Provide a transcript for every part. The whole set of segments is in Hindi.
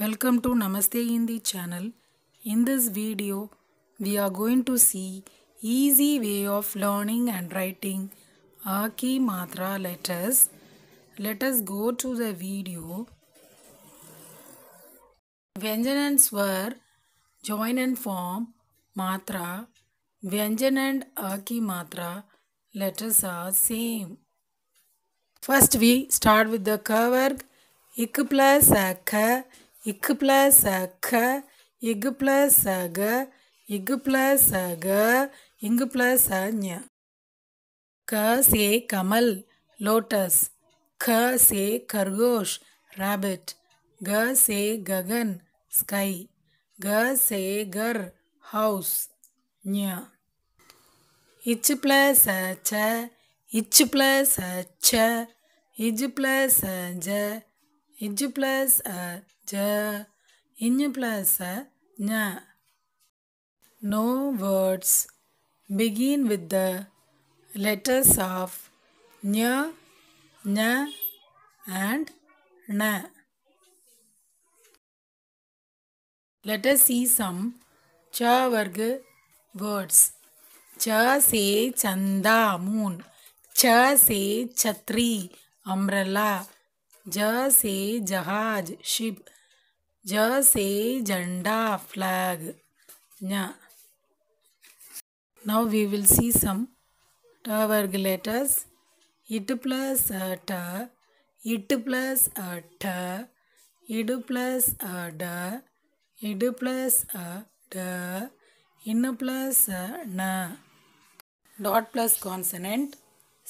Welcome to Namaste Hindi channel. In this video, we are going to see easy way of learning and writing Aki Matra letters. Let us go to the video. and were join and form Matra. Vyanjan and Aki Matra letters are same. First we start with the ka verb. Ik plus a ka इक प्लस ख इग प्लस ग इग प्लस ग इंग प्लस ञ क से कमल लोटस ख से खरगोश रैबिट ग से गगन स्काई ग से घर हाउस ञ इच प्लस छ इच प्लस छ इज प्लस ज இஜ் ப்ளஸ் அ ஜ இஞ் ப்ளஸ் அ No words begin with the letters of Nya, Nya and Na. Let us see some Cha words. Cha se Chanda Moon. Cha Umbrella. ज से जहाज शिप ज से झंडा flag now we will see some टर्ग लेटर्स इट प्लस अट इट प्लस अट इड प्लस अड इड प्लस अड इन प्लस न dot plus consonant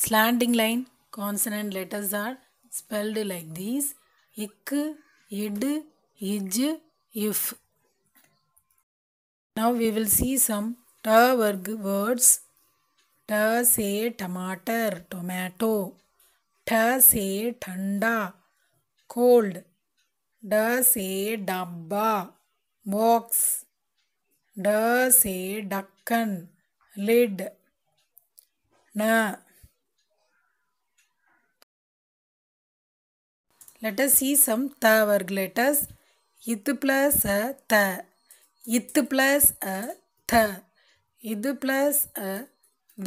slanting line consonant letters are spelled like these ik id ij if now we will see some ta words ta say tomato, tomato ta say thanda cold da say dabba box da say dakkan lid na Let us see some tha work letters. It plus a tha. It plus a tha. It plus a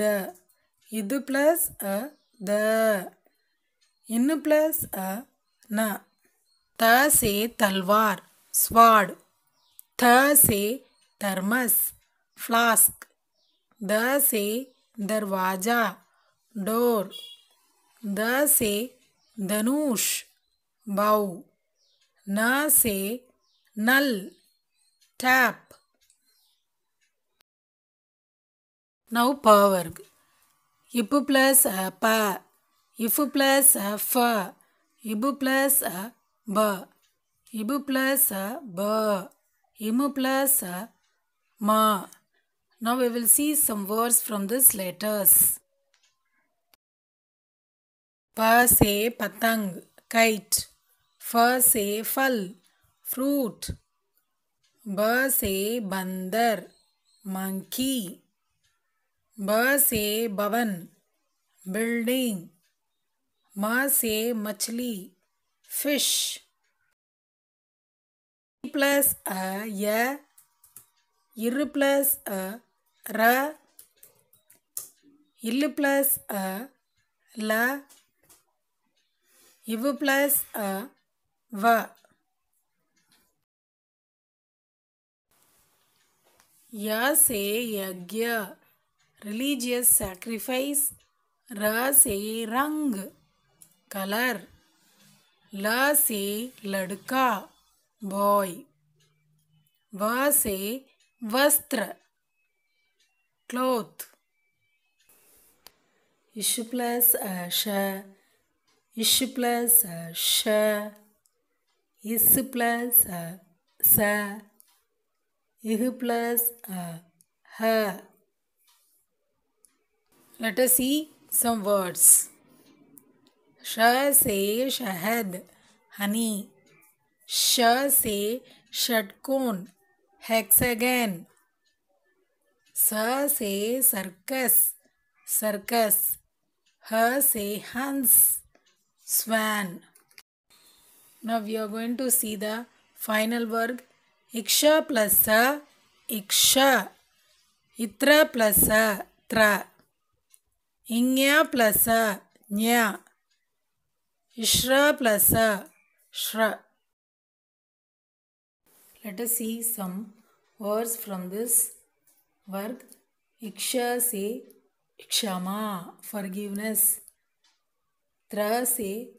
the. It plus a the. In plus a na. त से तलवार स्वाड थ से थर्मस फ्लास्क द से दरवाज़ा डोर द से धनुष bow. Na say null. Tap. Now power. If plus a uh, pa. If plus a uh, fa. If plus a uh, ba. If plus a ba. Im plus a ma. Now we will see some words from these letters. Pa se patang. Kite. फ से फल फ्रूट ब से बंदर मंकी ब से भवन बिल्डिंग म से मछली फिश प्लस अ य इर प्लस अ र इल प्लस अ ल इव प्लस अ व से यज्ञ religious sacrifice र से रंग कलर ल से लड़का बॉय व से वस्त्र क्लोथ इश प्लस अश इश प्लस अश इस प्लस अ स इह प्लस ह लेट अस सी सम वर्ड्स श से शहद हनी श से षटकोण हेक्सागन स से सर्कस सर्कस ह से हंस swan Now we are going to see the final verb. Iksha plus a, iksha. Itra plus a, tra. Inya plus a, nya. Ishra plus a, shra. Let us see some words from this verb. Iksha say Ikshama, forgiveness. Tra say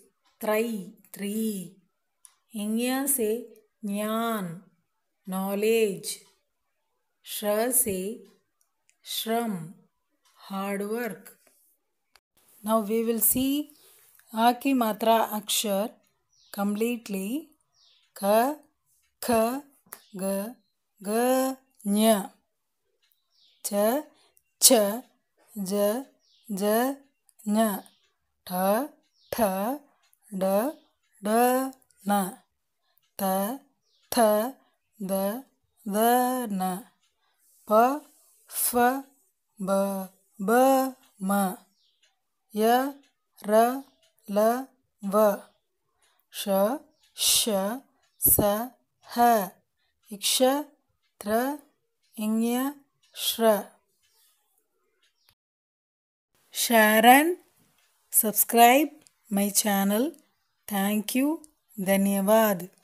try, three. इंग्या से ज्ञान नॉलेज श्र से श्रम hard work now we will see आ की मात्रा अक्षर कंप्लीटली ख ख ग ग ञ छ छ ज ज ञ ठ ठ ड ड न त थ द द न प फ ब ब म य र ल व श श स ह इक्ष त्र इङ्य श्र Sharon, subscribe my channel. Thank you. धन्यवाद